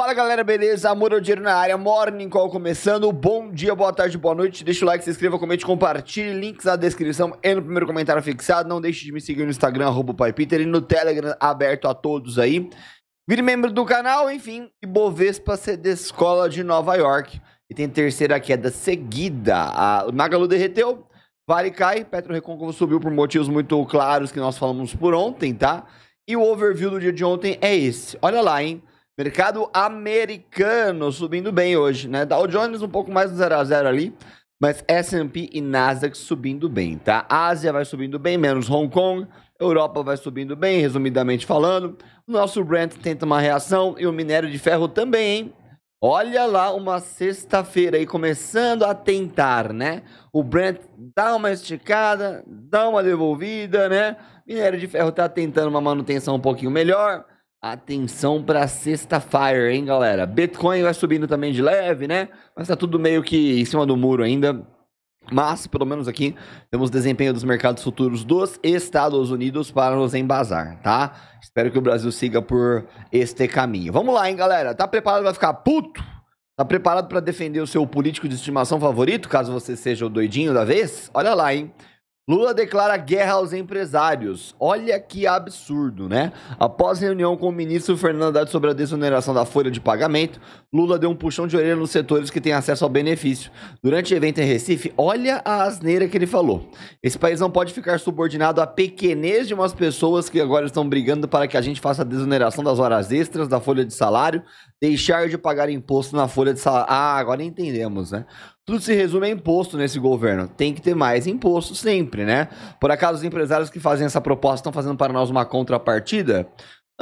Fala galera, beleza? Amor ao é dinheiro na área, Morning Call começando. Bom dia, boa tarde, boa noite. Deixa o like, se inscreva, comente, compartilhe. Links na descrição e no primeiro comentário fixado. Não deixe de me seguir no Instagram, arroba e no Telegram aberto a todos aí. Vire membro do canal, enfim. E Bovespa CD escola de Nova York. E tem terceira queda seguida. A Magalu derreteu, Vale cai, Petro Recôncavo subiu por motivos muito claros que nós falamos por ontem, tá? E o overview do dia de ontem é esse. Olha lá, hein? Mercado americano subindo bem hoje, né? Dow Jones um pouco mais do 0 a 0 ali, mas S&P e Nasdaq subindo bem, tá? Ásia vai subindo bem, menos Hong Kong. Europa vai subindo bem, resumidamente falando. Nosso Brent tenta uma reação e o minério de ferro também, hein? Olha lá uma sexta-feira aí começando a tentar, né? O Brent dá uma esticada, dá uma devolvida, né? Minério de ferro tá tentando uma manutenção um pouquinho melhor. Atenção para sexta fire, hein, galera? Bitcoin vai subindo também de leve, né? Mas tá tudo meio que em cima do muro ainda. Mas, pelo menos aqui, temos desempenho dos mercados futuros dos Estados Unidos para nos embasar, tá? Espero que o Brasil siga por este caminho. Vamos lá, hein, galera? Tá preparado para ficar puto? Tá preparado para defender o seu político de estimação favorito, caso você seja o doidinho da vez? Olha lá, hein? Lula declara guerra aos empresários. Olha que absurdo, né? Após reunião com o ministro Fernando Haddad sobre a desoneração da folha de pagamento, Lula deu um puxão de orelha nos setores que têm acesso ao benefício. Durante o evento em Recife, olha a asneira que ele falou. Esse país não pode ficar subordinado à pequenez de umas pessoas que agora estão brigando para que a gente faça a desoneração das horas extras, da folha de salário, deixar de pagar imposto na folha de salário. Ah, agora entendemos, né? Tudo se resume a imposto nesse governo. Tem que ter mais imposto sempre, né? Por acaso os empresários que fazem essa proposta estão fazendo para nós uma contrapartida?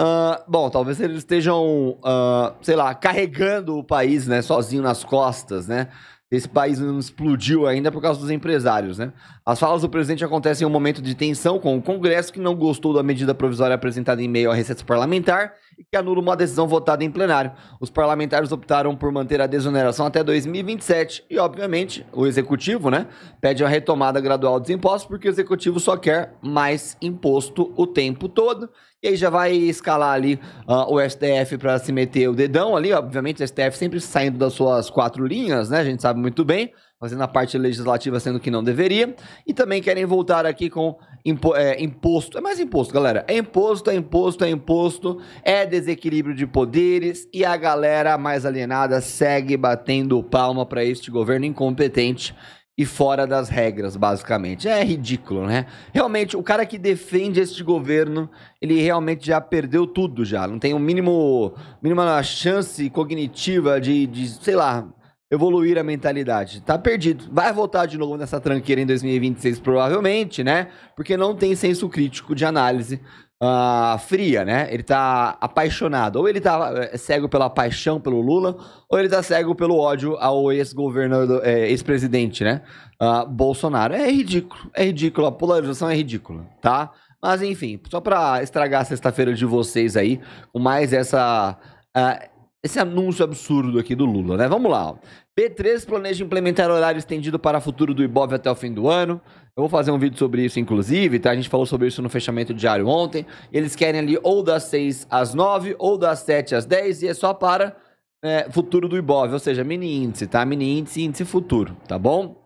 Uh, bom, talvez eles estejam, uh, sei lá, carregando o país, né, sozinho nas costas, né? Esse país não explodiu ainda por causa dos empresários, né? As falas do presidente acontecem em um momento de tensão com o Congresso, que não gostou da medida provisória apresentada em meio à receita parlamentar e que anula uma decisão votada em plenário. Os parlamentares optaram por manter a desoneração até 2027 e, obviamente, o executivo, né, pede a retomada gradual dos impostos porque o executivo só quer mais imposto o tempo todo. E aí já vai escalar ali uh, o STF para se meter o dedão ali, obviamente o STF sempre saindo das suas quatro linhas, né? A gente sabe muito bem, fazendo a parte legislativa sendo que não deveria. E também querem voltar aqui com impo é, imposto. É mais imposto, galera. É imposto, é imposto, é imposto. É desequilíbrio de poderes. E a galera mais alienada segue batendo palma para este governo incompetente e fora das regras, basicamente. É ridículo, né? Realmente, o cara que defende este governo, ele realmente já perdeu tudo já. Não tem o um mínimo mínima chance cognitiva de, de sei lá, evoluir a mentalidade. Tá perdido. Vai voltar de novo nessa tranqueira em 2026, provavelmente, né? Porque não tem senso crítico de análise uh, fria, né? Ele tá apaixonado. Ou ele tá eh, cego pela paixão pelo Lula, ou ele tá cego pelo ódio ao ex-governador, eh, ex-presidente, né? Uh, Bolsonaro. É ridículo. É ridículo. A polarização é ridícula, tá? Mas enfim, só pra estragar a sexta-feira de vocês aí, com mais essa. Uh, esse anúncio absurdo aqui do Lula, né? Vamos lá. P3 planeja implementar horário estendido para futuro do Ibov até o fim do ano. Eu vou fazer um vídeo sobre isso, inclusive, tá? A gente falou sobre isso no fechamento diário ontem. Eles querem ali ou das 6 às 9, ou das 7 às 10, e é só para é, futuro do Ibov, ou seja, mini índice, tá? Mini índice e índice futuro, tá bom?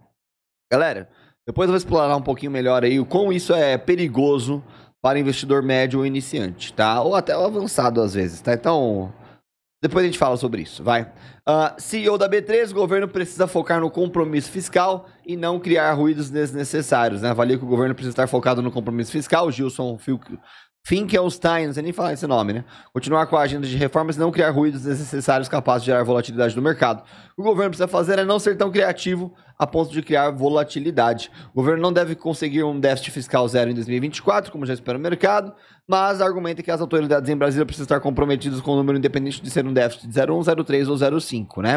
Galera, depois eu vou explorar um pouquinho melhor aí o quão isso é perigoso para investidor médio ou iniciante, tá? Ou até avançado às vezes, tá? Então, depois a gente fala sobre isso, vai. Uh, ah, CEO da B3, governo precisa focar no compromisso fiscal e não criar ruídos desnecessários. Né? Avalia que o governo precisa estar focado no compromisso fiscal. Gilson Filk Finkelstein, não sei nem falar esse nome, né? Continuar com a agenda de reformas e não criar ruídos desnecessários capazes de gerar volatilidade no mercado. O governo precisa fazer é não ser tão criativo a ponto de criar volatilidade. O governo não deve conseguir um déficit fiscal zero em 2024, como já espera o mercado, mas argumenta que as autoridades em Brasília precisam estar comprometidas com o número independente de ser um déficit de 01, 03 ou 05, né?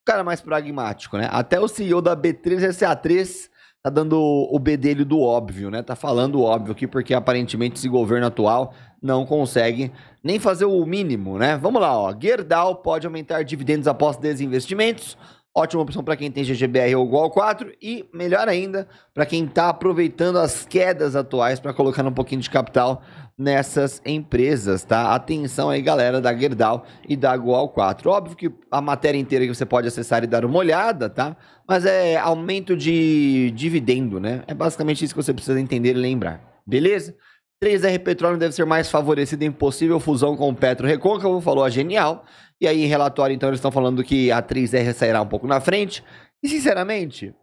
O cara mais pragmático, né? Até o CEO da B3 sa 3 tá dando o bedelho do óbvio, né? Tá falando o óbvio aqui, porque aparentemente esse governo atual não consegue nem fazer o mínimo, né? Vamos lá, ó. Gerdau pode aumentar dividendos após desinvestimentos. Ótima opção para quem tem GGBR ou igual 4 e melhor ainda para quem está aproveitando as quedas atuais para colocar um pouquinho de capital nessas empresas, tá? Atenção aí, galera, da Gerdau e da Goal 4. Óbvio que a matéria inteira que você pode acessar e dar uma olhada, tá? Mas é aumento de dividendo, né? É basicamente isso que você precisa entender e lembrar. Beleza? 3R Petróleo deve ser mais favorecida em possível fusão com o Petro Recôncavo, falou a Genial. E aí, em relatório, então, eles estão falando que a 3R sairá um pouco na frente. E, sinceramente,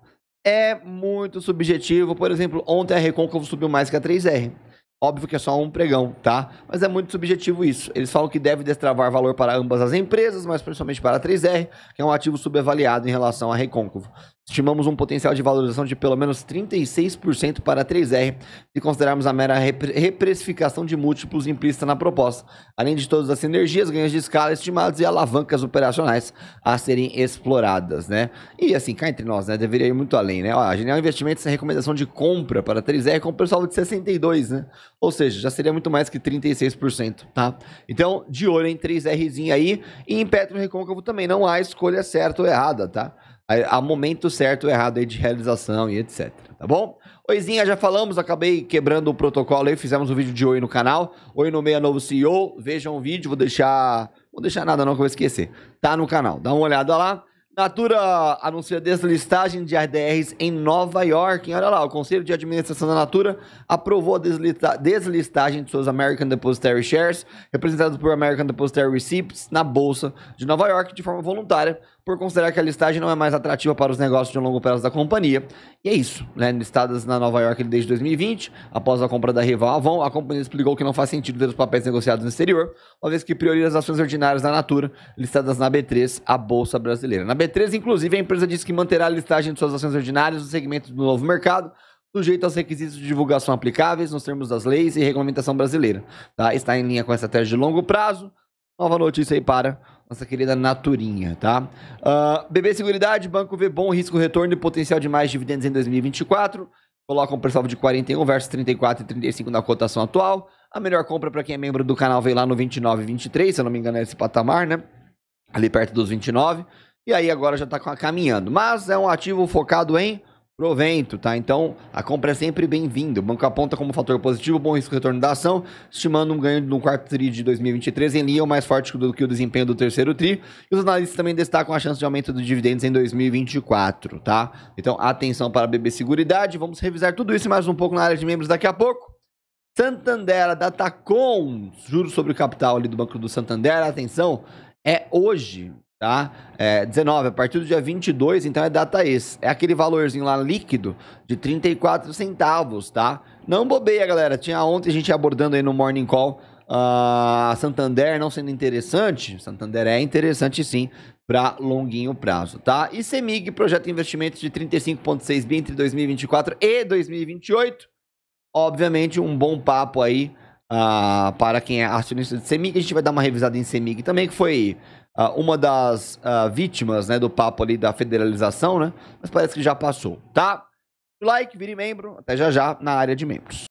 é muito subjetivo. Por exemplo, ontem a Recôncavo subiu mais que a 3R. Óbvio que é só um pregão, tá? Mas é muito subjetivo isso. Eles falam que deve destravar valor para ambas as empresas, mas principalmente para a 3R, que é um ativo subavaliado em relação a Recôncavo. Estimamos um potencial de valorização de pelo menos 36% para a 3R, se considerarmos a mera reprecificação de múltiplos implícita na proposta, além de todas as sinergias, ganhos de escala estimados e alavancas operacionais a serem exploradas, né? E assim, cá entre nós, né? Deveria ir muito além, né? Ó, a Genial Investimentos é recomendação de compra para a 3R com o pessoal de 62, né? Ou seja, já seria muito mais que 36%, tá? Então, de olho em 3Rzinho aí. E em Petro Recôncavo também. Não há escolha certa ou errada, tá? Há momento certo ou errado aí de realização e etc, tá bom? Oizinha, já falamos, acabei quebrando o protocolo aí, fizemos um vídeo de oi no canal. Oi no Meia Novo CEO, vejam o vídeo, vou deixar... Vou deixar nada não que eu vou esquecer. Tá no canal, dá uma olhada lá. Natura anuncia deslistagem de ADRs em Nova York. Olha lá, o Conselho de Administração da Natura aprovou a deslistagem de suas American Depositary Shares, representadas por American Depositary Receipts, na Bolsa de Nova York, de forma voluntária, por considerar que a listagem não é mais atrativa para os negócios de longo prazo da companhia. E é isso, né? Listadas na Nova York desde 2020, após a compra da rival Avon, a companhia explicou que não faz sentido ter os papéis negociados no exterior, uma vez que prioriza as ações ordinárias da Natura, listadas na B3, a Bolsa Brasileira. Na B3, inclusive, a empresa disse que manterá a listagem de suas ações ordinárias no segmento do novo mercado, sujeito aos requisitos de divulgação aplicáveis nos termos das leis e regulamentação brasileira. Tá? Está em linha com a estratégia de longo prazo. Nova notícia aí para nossa querida Naturinha, tá? Uh, ah, BB Seguridade, Banco vê bom risco retorno e potencial de mais dividendos em 2024. Coloca um percentual de 41 versus 34 e 35 na cotação atual. A melhor compra para quem é membro do canal veio lá no 29 23, se eu não me engano é esse patamar, né? Ali perto dos 29. E aí agora já está caminhando. Mas é um ativo focado em Provento, tá? Então, a compra é sempre bem-vinda. O banco aponta como fator positivo bom risco-retorno da ação, estimando um ganho no quarto TRI de 2023 em linha mais forte do que o desempenho do terceiro TRI. E os analistas também destacam a chance de aumento dos dividendos em 2024, tá? Então, atenção para a BB Seguridade. Vamos revisar tudo isso mais um pouco na área de membros daqui a pouco. Santander, Datacom, juros sobre o capital ali do Banco do Santander, atenção, é hoje, tá? É, 19, a partir do dia 22, então é data ex. É aquele valorzinho lá líquido de 34 centavos, tá? Não bobeia, galera. Tinha ontem a gente abordando aí no Morning Call a uh, Santander não sendo interessante. Santander é interessante sim para longuinho prazo, tá? E CEMIG, projeto de investimento de 35,6 bi entre 2024 e 2028. Obviamente, um bom papo aí uh, para quem é acionista de CEMIG. A gente vai dar uma revisada em CEMIG também, que foi ah, uma das uh, vítimas né, do papo ali da federalização, né? Mas parece que já passou, tá? Like, vire membro. Até já já na área de membros.